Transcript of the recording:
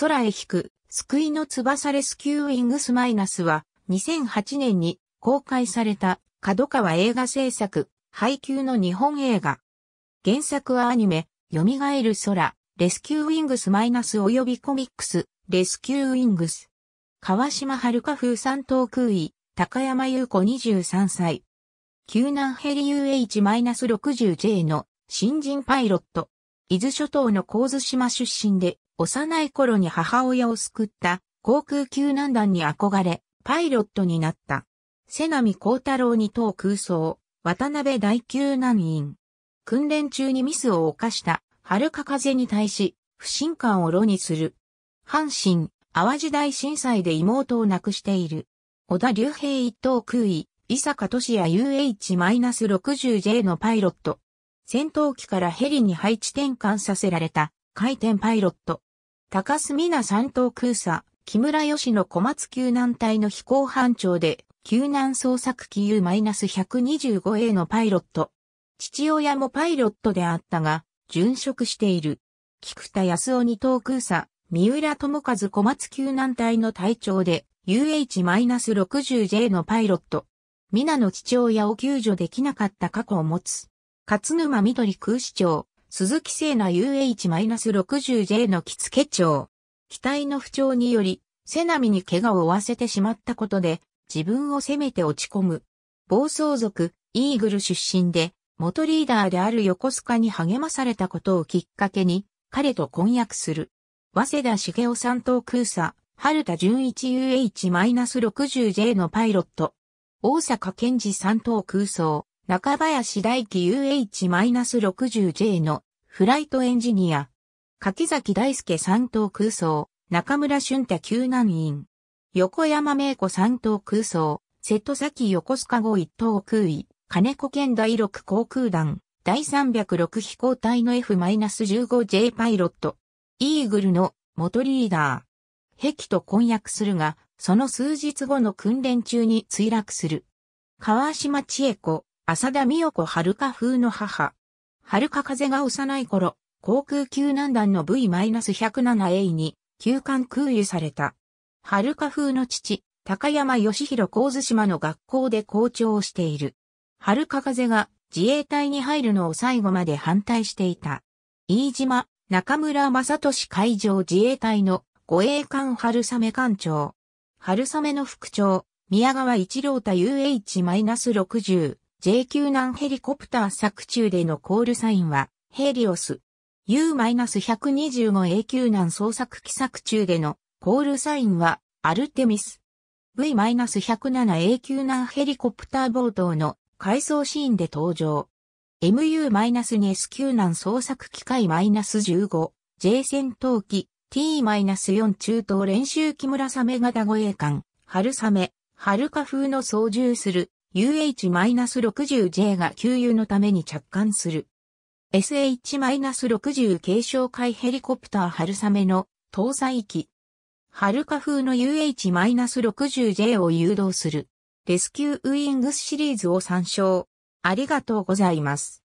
空へ引く、救いの翼レスキューイングスマイナスは、2008年に公開された、角川映画制作、配給の日本映画。原作はアニメ、蘇る空、レスキューウィングスマイナス及びコミックス、レスキューウィングス。川島遥風三等空位、高山優子23歳。救難ヘリ UH-60J の新人パイロット。伊豆諸島の神津島出身で、幼い頃に母親を救った航空救難団に憧れ、パイロットになった。瀬波幸太郎に等空想、渡辺大救難員。訓練中にミスを犯した、春か風に対し、不信感を露にする。阪神、淡路大震災で妹を亡くしている。小田竜平一等空尉、伊坂俊也 UH-60J のパイロット。戦闘機からヘリに配置転換させられた、回転パイロット。高須美奈三等空佐、木村義の小松救難隊の飛行班長で、救難捜索機 U-125A のパイロット。父親もパイロットであったが、殉職している。菊田康夫二等空佐、三浦智和小松救難隊の隊長で、UH-60J のパイロット。皆の父親を救助できなかった過去を持つ。勝沼緑空市長、鈴木聖奈 UH-60J の着付け長。機体の不調により、セナミに怪我を負わせてしまったことで、自分を責めて落ち込む。暴走族、イーグル出身で、元リーダーである横須賀に励まされたことをきっかけに、彼と婚約する。早稲田茂雄三ん空佐、春田純一 UH-60J のパイロット。大阪健二三頭空想。中林大輝 UH-60J のフライトエンジニア。柿崎大輔三等空想、中村俊太救難員。横山明子三等空想、瀬戸崎横須賀号一等空位、金子県第六航空団、第306飛行隊の F-15J パイロット。イーグルの元リーダー。壁と婚約するが、その数日後の訓練中に墜落する。川島千恵子、浅田美代子遥風の母。遥風が幼い頃、航空救難団の V-107A に、休艦空輸された。遥風の父、高山義弘神津島の学校で校長をしている。遥風が自衛隊に入るのを最後まで反対していた。飯島、中村正俊海上自衛隊の護衛艦春雨艦長。春雨の副長、宮川一郎太 UH-60。JQ 難ヘリコプター作中でのコールサインは、ヘリオス。U-125AQ 難捜索機作中でのコールサインは、アルテミス。V-107AQ 難ヘリコプター冒頭の回想シーンで登場。MU-2SQ 難捜索機械 -15、J 戦闘機、T-4 中東練習機村サメ型護衛艦、春雨、春花風の操縦する UH-60J が給油のために着艦する。SH-60 軽症海ヘリコプター春雨の搭載機。はるか風の UH-60J を誘導する。レスキューウィングスシリーズを参照。ありがとうございます。